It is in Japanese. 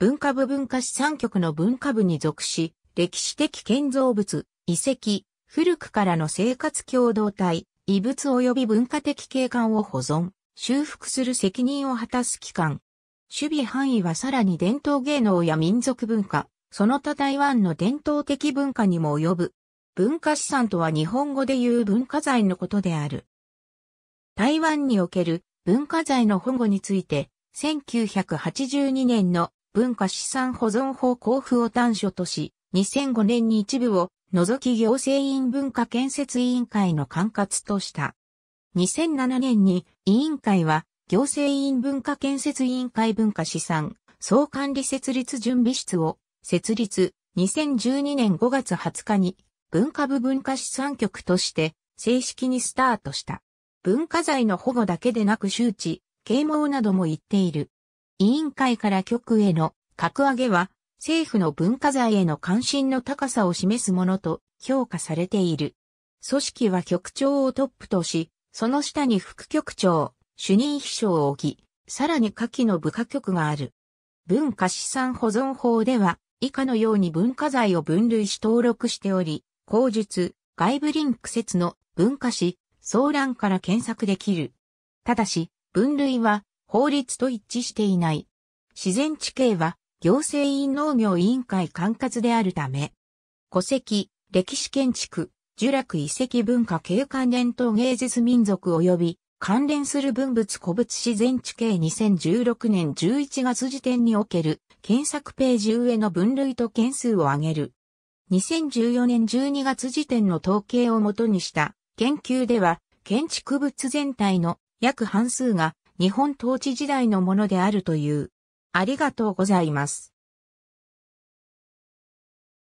文化部文化資産局の文化部に属し、歴史的建造物、遺跡、古くからの生活共同体、遺物及び文化的景観を保存、修復する責任を果たす機関。守備範囲はさらに伝統芸能や民族文化、その他台湾の伝統的文化にも及ぶ。文化資産とは日本語で言う文化財のことである。台湾における文化財の保護について、1982年の文化資産保存法交付を端緒とし、2005年に一部を除き行政院文化建設委員会の管轄とした。2007年に委員会は行政院文化建設委員会文化資産総管理設立準備室を設立2012年5月20日に文化部文化資産局として正式にスタートした。文化財の保護だけでなく周知、啓蒙なども言っている。委員会から局への格上げは政府の文化財への関心の高さを示すものと評価されている。組織は局長をトップとし、その下に副局長、主任秘書を置き、さらに下記の部下局がある。文化資産保存法では、以下のように文化財を分類し登録しており、口述、外部リンク説の文化史、騒欄から検索できる。ただし、分類は法律と一致していない。自然地形は行政院農業委員会管轄であるため、戸籍、歴史建築、樹楽遺跡文化系関連と芸術民族及び関連する文物古物自然地形2016年11月時点における検索ページ上の分類と件数を挙げる。2014年12月時点の統計をもとにした研究では建築物全体の約半数が日本統治時代のものであるという。ありがとうございます。